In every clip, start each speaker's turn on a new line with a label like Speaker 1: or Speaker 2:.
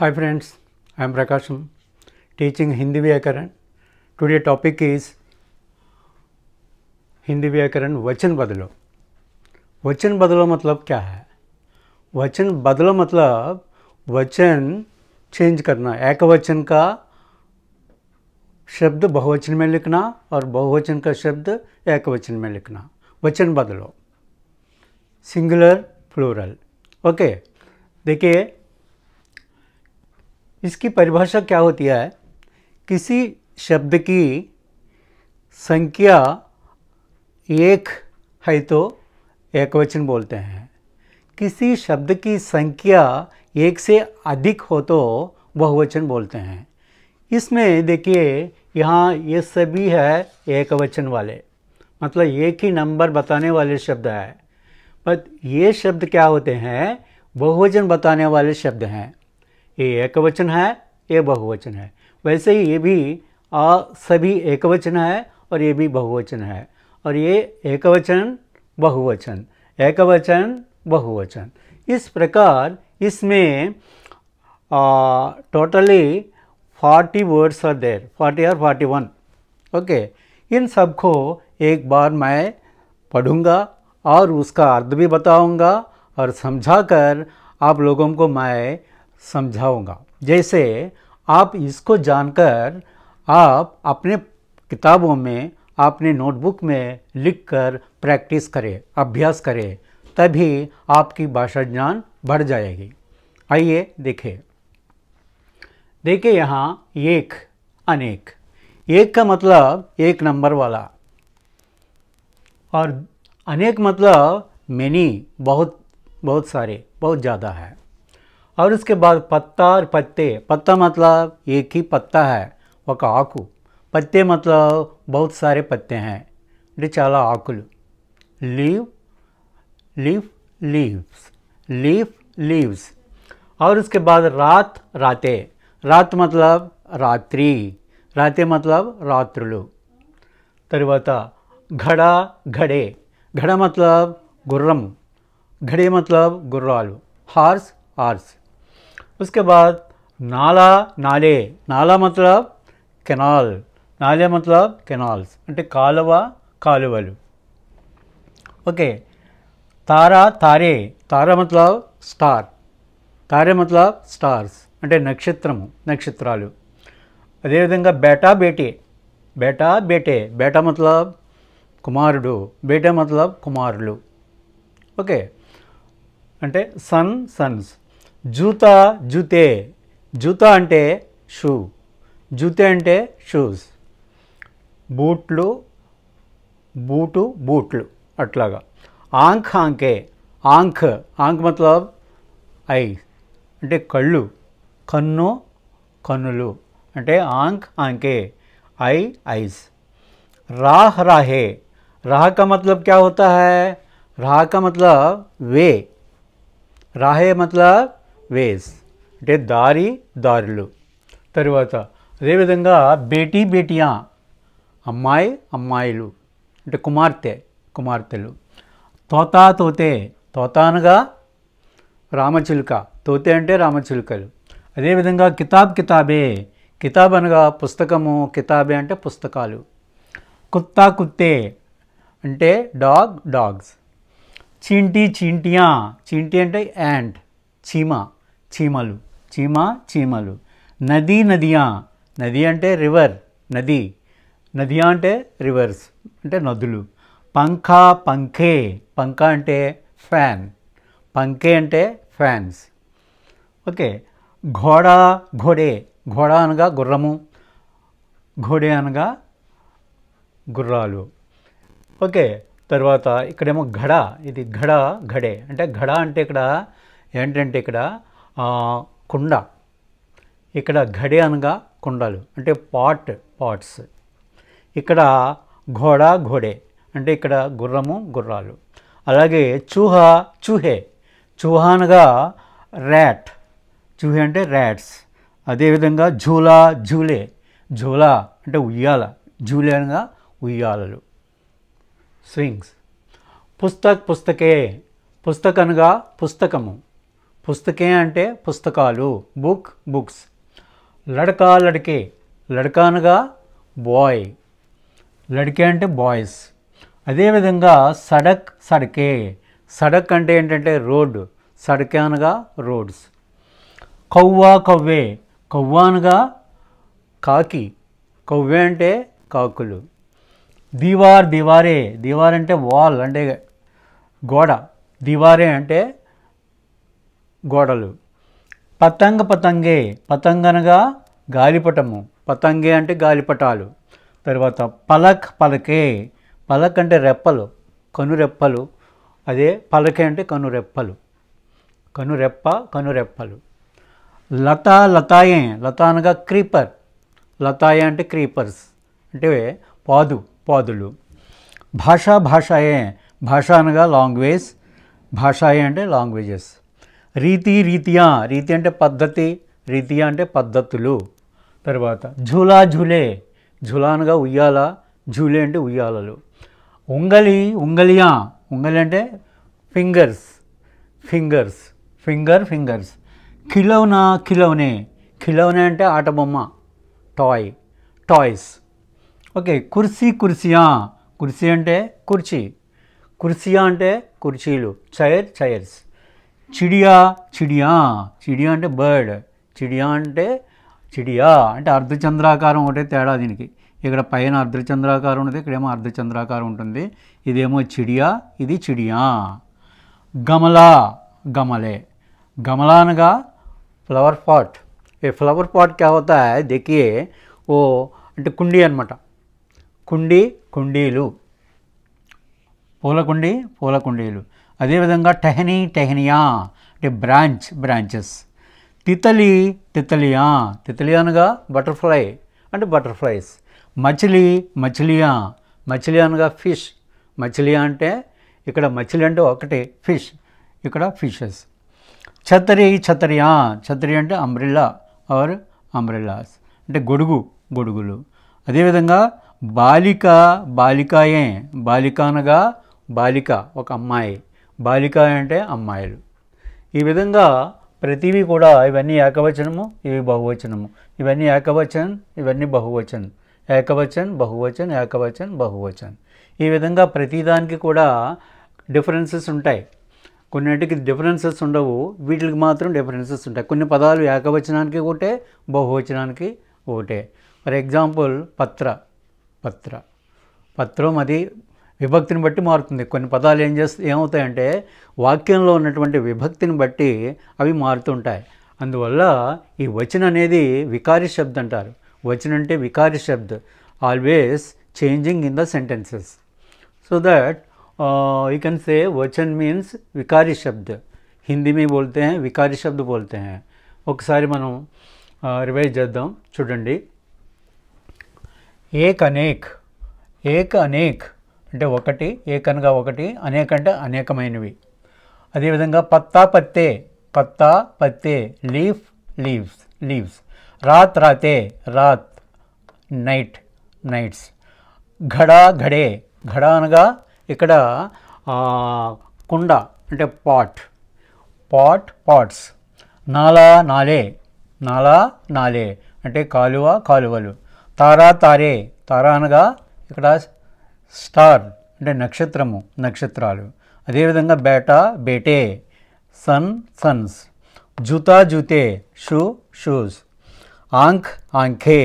Speaker 1: high friends I am Prakasham, teaching Hindi व्याकरण Today topic is Hindi व्याकरण वचन बदलो वचन बदलो मतलब क्या है वचन बदलो मतलब वचन चेंज करना एक वचन का शब्द बहुवचन में लिखना और बहुवचन का शब्द एक वचन में लिखना वचन बदलो सिंगुलर फ्लोरल ओके देखिए इसकी परिभाषा क्या होती है किसी शब्द की संख्या एक है तो एकवचन बोलते हैं किसी शब्द की संख्या एक से अधिक हो तो बहुवचन बोलते हैं इसमें देखिए यहाँ ये सभी है एकवचन वाले मतलब एक ही नंबर बताने वाले शब्द है बट ये शब्द क्या होते हैं बहुवचन बताने वाले शब्द हैं ये एकवचन है ये बहुवचन है वैसे ही ये भी आ सभी एकवचन है और ये भी बहुवचन है और ये एकवचन बहुवचन एकवचन बहुवचन इस प्रकार इसमें totally forty words are there forty और फोर्टी वन ओके इन सबको एक बार मैं पढ़ूंगा और उसका अर्थ भी बताऊंगा और समझाकर आप लोगों को मैं समझाऊंगा जैसे आप इसको जानकर आप अपने किताबों में अपने नोटबुक में लिखकर प्रैक्टिस करें अभ्यास करें तभी आपकी भाषा ज्ञान बढ़ जाएगी आइए देखें देखिए यहाँ एक अनेक एक का मतलब एक नंबर वाला और अनेक मतलब मैनी बहुत बहुत सारे बहुत ज़्यादा है और उसके बाद पत्ता और पत्ते पत्ता मतलब एक ही पत्ता है और आकू पत्ते मतलब बहुत सारे पत्ते हैं अभी चला आकल leave leaf leaves leaf leaves और उसके बाद रात राते रात मतलब रात्रि राते मतलब रात्रु तरवा घड़ा घड़े घड़ा मतलब गुर्रम घड़े मतलब गुर्रालू हार्स हार्स उसके बाद नाला नाले नाला मतलब कैनाल నాలే మతలబ్ కెనాల్స్ అంటే కాలువ కాలువలు ఓకే తారా తారే తారా మతలబ్ స్టార్ తారే మతలబ్ స్టార్స్ అంటే నక్షత్రము నక్షత్రాలు అదేవిధంగా బేటా బేటే బేటా బేటే బేటా మతలబ్ కుమారుడు బేటా మతలబ్ కుమారులు ఓకే అంటే సన్ సన్స్ जूता जूते जूता अंटे शू जूते अंटे शूज बूट बूट बूट अट्ला आंख आंके आंख आंख मतलब ऐ अटे कल्लु कन्नो कन्नुलु अटे आंख आंके ऐ ऐस राह राहे राह का मतलब क्या होता है राह का मतलब वे राहे मतलब వేస్ అంటే దారి దారులు తరువాత అదేవిధంగా బేటీ బేటియా అమ్మాయి అమ్మాయిలు అంటే కుమార్తె కుమార్తెలు తోతా తోతే తోతానగా రామచిలుక తోతే అంటే రామచిలుకలు అదేవిధంగా కితాబ్ కితాబే కితాబ్ అనగా పుస్తకము కితాబే అంటే పుస్తకాలు కుత్తా కుత్తే అంటే డాగ్ డాగ్స్ చీంటి చీంటియా చీంటి అంటే యాంట్ చీమా చీమలు చీమ చీమలు నది నదియా నది అంటే రివర్ నది నదియా అంటే రివర్స్ అంటే నదులు పంఖ పంఖే పంఖ అంటే ఫ్యాన్ పంఖే అంటే ఫ్యాన్స్ ఓకే ఘోడ ఘోడే ఘోడ అనగా గుర్రము ఘోడే అనగా గుర్రాలు ఓకే తర్వాత ఇక్కడేమో ఘడ ఇది ఘడ ఘడే అంటే ఘడ అంటే ఇక్కడ ఏంటంటే ఇక్కడ కుండ ఇక్కడ ఘడి అనగా కుండలు అంటే పాట్ పాట్స్ ఇక్కడ ఘోడ ఘోడే అంటే ఇక్కడ గుర్రము గుర్రాలు అలాగే చూహ చూహే చూహ అనగా ర్యాట్ చూహే అంటే ర్యాట్స్ అదేవిధంగా జూలా జూలే జూలా అంటే ఉయ్యాల జూలే అనగా ఉయ్యాలలు స్వింగ్స్ పుస్తక్ పుస్తకే పుస్తకనగా పుస్తకము పుస్తకే అంటే పుస్తకాలు బుక్ బుక్స్ లడకా లడకే లడకా అనగా బాయ్ లడికే అంటే బాయ్స్ అదేవిధంగా సడక్ సడకే సడక్ అంటే ఏంటంటే రోడ్డు సడకే అనగా రోడ్స్ కవ్వా కవ్వే కవ్వా అనగా కాకి కవ్వే అంటే కాకులు దీవార్ దివారే దీవార్ అంటే వాల్ అంటే గోడ దివారే అంటే గోడలు పతంగ పతంగే పతంగనగా గాలిపటము పతంగే అంటే గాలిపటాలు తర్వాత పలక్ పలకే పలక్ అంటే రెప్పలు కనురెప్పలు అదే పలకే అంటే కనురెప్పలు కనురెప్ప కనురెప్పలు లత లతాయే లత అనగా క్రీపర్ లతాయ అంటే క్రీపర్స్ అంటే పాదు పాదులు భాషా భాషాయే భాష అనగా లాంగ్వేజ్ భాషాయే అంటే లాంగ్వేజెస్ రీతి రీతియా రీతి అంటే పద్ధతి రీతియా అంటే పద్ధతులు తర్వాత ఝూలా ఝూలే ఝులా అనగా ఉయ్యాల ఝూలే అంటే ఉయ్యాలలు ఉంగలి ఉంగలియా ఉంగలి అంటే ఫింగర్స్ ఫింగర్స్ ఫింగర్ ఫింగర్స్ కిలోనా కిలోనే కిలోనే అంటే ఆట బొమ్మ టాయ్ టాయ్స్ ఓకే కుర్సీ కుర్సియా కుర్సీ అంటే కుర్చీ కుర్సియా అంటే కుర్చీలు చైర్ చైర్స్ చిడియా చిడియా చిడియా అంటే బర్డ్ చిడియా అంటే చిడియా అంటే అర్ధచంద్రాకారం ఒకటే తేడా దీనికి ఇక్కడ పైన అర్ధచంద్రాకారం ఉంటుంది ఇక్కడేమో అర్ధచంద్రాకారం ఉంటుంది ఇదేమో చిడియా ఇది చిడియా గమలా గమలే గమలా అనగా ఫ్లవర్ పాట్ ఈ ఫ్లవర్ పాట్ కావత దెక్కి ఓ అంటే కుండీ అనమాట కుండీ కుండీలు పూల కుండీ పూల కుండీలు అదేవిధంగా టెహనీ టెహనియా అంటే బ్రాంచ్ బ్రాంచెస్ తితలి తితలియా తితలియానుగా బటర్ఫ్లై అంటే బటర్ఫ్లైస్ మచిలి మచిలియా మచిలియానుగా ఫిష్ మచిలియా అంటే ఇక్కడ మచిలి అంటే ఒకటి ఫిష్ ఇక్కడ ఫిషెస్ ఛత్రి ఛత్రియా ఛత్రి అంటే అంబ్రిల్లా ఆర్ అంబ్రిల్లాస్ అంటే గొడుగు గొడుగులు అదేవిధంగా బాలిక బాలికాయే అనగా బాలిక ఒక అమ్మాయి బాలిక అంటే అమ్మాయిలు ఈ విధంగా ప్రతివి కూడా ఇవన్నీ ఏకవచనము ఇవి బహువచనము ఇవన్నీ ఏకవచన్ ఇవన్నీ బహువచన్ ఏకవచన్ బహువచన్ ఏకవచన్ బహువచన్ ఈ విధంగా ప్రతిదానికి కూడా డిఫరెన్సెస్ ఉంటాయి కొన్నింటికి డిఫరెన్సెస్ ఉండవు వీటికి మాత్రం డిఫరెన్సెస్ ఉంటాయి కొన్ని పదాలు ఏకవచనానికి ఒకటే బహువచనానికి ఒకటే ఫర్ ఎగ్జాంపుల్ పత్ర పత్ర పత్రం అది విభక్తిని బట్టి మారుతుంది కొన్ని పదాలు ఏం చేస్తే ఏమవుతాయంటే వాక్యంలో ఉన్నటువంటి విభక్తిని బట్టి అవి మారుతుంటాయి అందువల్ల ఈ వచన అనేది వికారి శబ్ద అంటారు వచన అంటే వికారి శబ్ద always changing in the sentences so that you can say వచన్ మీన్స్ వికారి శబ్ద హిందీ మీ బోల్తే వికారి శబ్ద బోల్తే ఒకసారి మనం రివైజ్ uh, చేద్దాం చూడండి ఏక్ అనేక్ ఏక్ అనేక్ అంటే ఒకటి ఏకనగా ఒకటి అనేక అంటే అనేకమైనవి అదేవిధంగా పత్తా పత్తే పత్తా పత్తే లీఫ్ లీవ్స్ లీవ్స్ రాత్ రాతే రాత్ నైట్ నైట్స్ ఘడా ఘడే ఘడా అనగా ఇక్కడ కుండ అంటే పాట్ పాట్ పాట్స్ నాలా నాలే నాలా నాలే అంటే కాలువ కాలువలు తారా తారే తారా అనగా ఇక్కడ స్టార్ అంటే నక్షత్రము నక్షత్రాలు అదేవిధంగా బేటా బేటే సన్ సన్స్ జూతా జూతే షూ షూస్ ఆంఖ్ ఆంఖే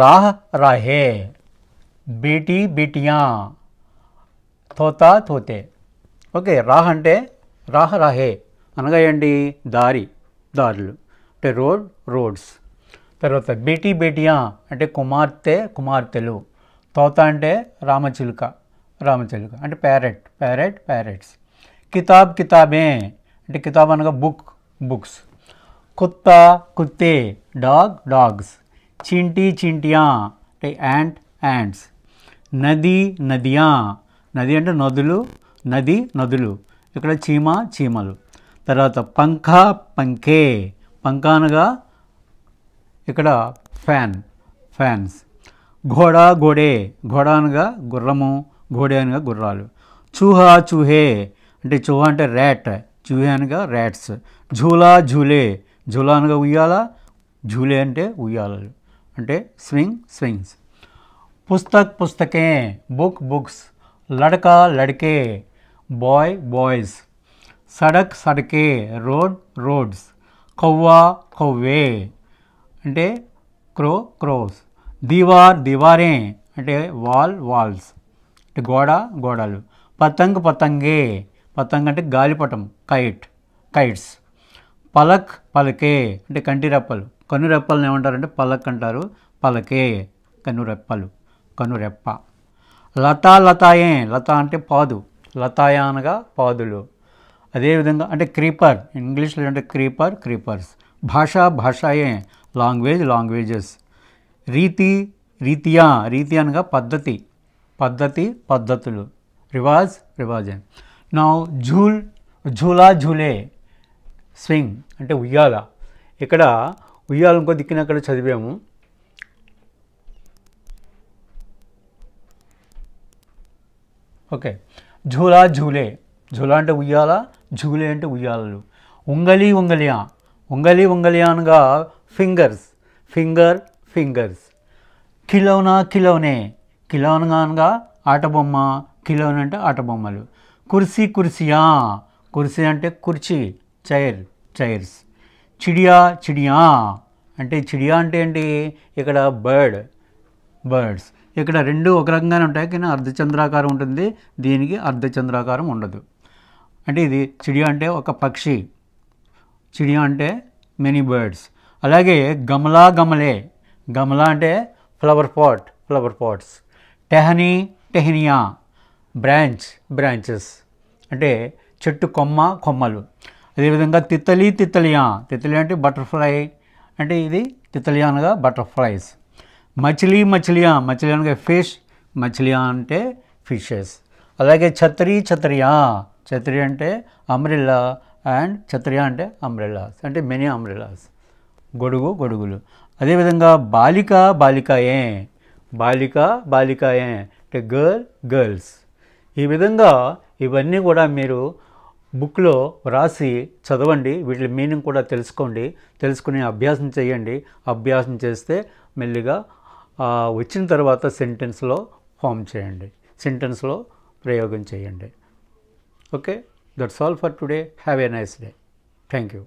Speaker 1: రాహ్ రాహే బేటీ బేటియా తోతా తోతే ఓకే రాహ్ అంటే రాహ రాహే అనగా ఏంటి దారి దారులు అంటే రోడ్ రోడ్స్ తర్వాత బేటీ బేటియా అంటే కుమార్తె కుమార్తెలు తోత అంటే రామచిలుక రామచిలుక అంటే ప్యారెట్ ప్యారెట్ ప్యారెట్స్ కితాబ్ కితాబే అంటే కితాబ్ అనగా బుక్ బుక్స్ కుత్త కుత్తే డాగ్ డాగ్స్ చింటి చింటియా అంటే యాంట్ యాంట్స్ నది నదియా నది అంటే నదులు నది నదులు ఇక్కడ చీమ చీమలు తర్వాత పంఖ పంకే పంఖ అనగా ఇక్కడ ఫ్యాన్ ఫ్యాన్స్ ఘోడా ఘోడే ఘోడ అనగా గుర్రము ఘోడే అనగా గుర్రాలు చూహా చూహే అంటే చూహ అంటే ర్యాట్ చూహే అనగా ర్యాట్స్ ఝూలా ఝూలే ఝూలా అనగా ఉయ్యాల ఝూలే అంటే ఉయ్యాలలు అంటే స్వింగ్ స్వింగ్స్ పుస్తక్ పుస్తకే బుక్ బుక్స్ లడకా లడకే బాయ్ బాయ్స్ సడక్ సడకే రోడ్ రోడ్స్ కవ్వా కవ్వే అంటే క్రో క్రోస్ దీవార్ దివారే అంటే వాల్ వాల్స్ అంటే గోడ గోడలు పతంగ్ పతంగే పతంగ్ అంటే గాలిపటం కైట్ కైట్స్ పలక్ పలకే అంటే కంటిరెప్పలు కనురెప్పలను ఏమంటారంటే పలక్ అంటారు పలకే కనురెప్పలు కనురెప్ప లతా లతాయే లత అంటే పాదు లతాయానగా అనగా పాదులు అదేవిధంగా అంటే క్రీపర్ ఇంగ్లీష్లో అంటే క్రీపర్ క్రీపర్స్ భాష భాషాయే లాంగ్వేజ్ లాంగ్వేజెస్ రీతి రీతియా రీతి అనగా పద్ధతి పద్ధతి పద్ధతులు రివాజ్ రివాజన్ నా జూల్ జూలా జూలే స్వింగ్ అంటే ఉయ్యాల ఇక్కడ ఉయ్యాల ఇంకో దిక్కిన అక్కడ చదివాము ఓకే జూలా జూలే జూలా అంటే ఉయ్యాల జూలే అంటే ఉయ్యాలలు ఉంగలి ఉంగలియా ఉంగలి ఉంగలియా అనగా ఫింగర్స్ ఫింగర్ ఫింగర్స్ కిలోనా కిలోనే కిలోనగా అనగా ఆటబొమ్మ కిలోన్ అంటే ఆటబొమ్మలు కుర్సీ కుర్సియా కుర్సీ అంటే కుర్చీ చైర్ చైర్స్ చిడియా చిడియా అంటే చిడియా అంటే ఏంటి ఇక్కడ బర్డ్ బర్డ్స్ ఇక్కడ రెండు ఒక రకంగానే ఉంటాయి కానీ అర్ధచంద్రాకారం ఉంటుంది దీనికి అర్ధచంద్రాకారం ఉండదు అంటే ఇది చిడియా అంటే ఒక పక్షి చిడియా అంటే మెనీ బర్డ్స్ అలాగే గమలా గమలే గమలా అంటే ఫ్లవర్ పాట్ ఫ్లవర్ పాట్స్ టెహనీ టెహనియా బ్రాంచ్ బ్రాంచెస్ అంటే చెట్టు కొమ్మ కొమ్మలు అదేవిధంగా తిత్తలి తిత్తలియా తిత్తలి అంటే బటర్ఫ్లై అంటే ఇది తిత్తలియా అనగా బటర్ఫ్లైస్ మచిలీ మచిలియా మచిలి అనగా ఫిష్ మచిలియా అంటే ఫిషెస్ అలాగే ఛత్రి ఛత్రియా ఛత్రి అంటే అమ్రిల్లా అండ్ ఛత్రియా అంటే అమ్రిల్లాస్ అంటే మెనీ అమ్రిల్లాస్ గొడుగు గొడుగులు అదేవిధంగా బాలిక బాలికాయే బాలిక బాలికాయే అంటే గర్ల్ గర్ల్స్ ఈ విధంగా ఇవన్నీ కూడా మీరు బుక్లో వ్రాసి చదవండి వీటి మీనింగ్ కూడా తెలుసుకోండి తెలుసుకుని అభ్యాసం చేయండి అభ్యాసం చేస్తే మెల్లిగా వచ్చిన తర్వాత సెంటెన్స్లో ఫామ్ చేయండి సెంటెన్స్లో ప్రయోగం చేయండి okay that's all for today have a nice day thank you